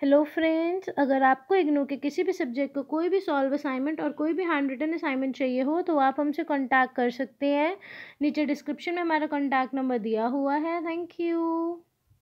hello friends अगर आपको इग्नो के किसी भी सब्जेक्ट को कोई भी सॉल्व असाइनमेंट और कोई भी हैंड रिटन असाइनमेंट चाहिए हो तो आप हमसे कांटेक्ट कर सकते हैं नीचे डिस्क्रिप्शन में हमारा कांटेक्ट नंबर दिया हुआ है थैंक यू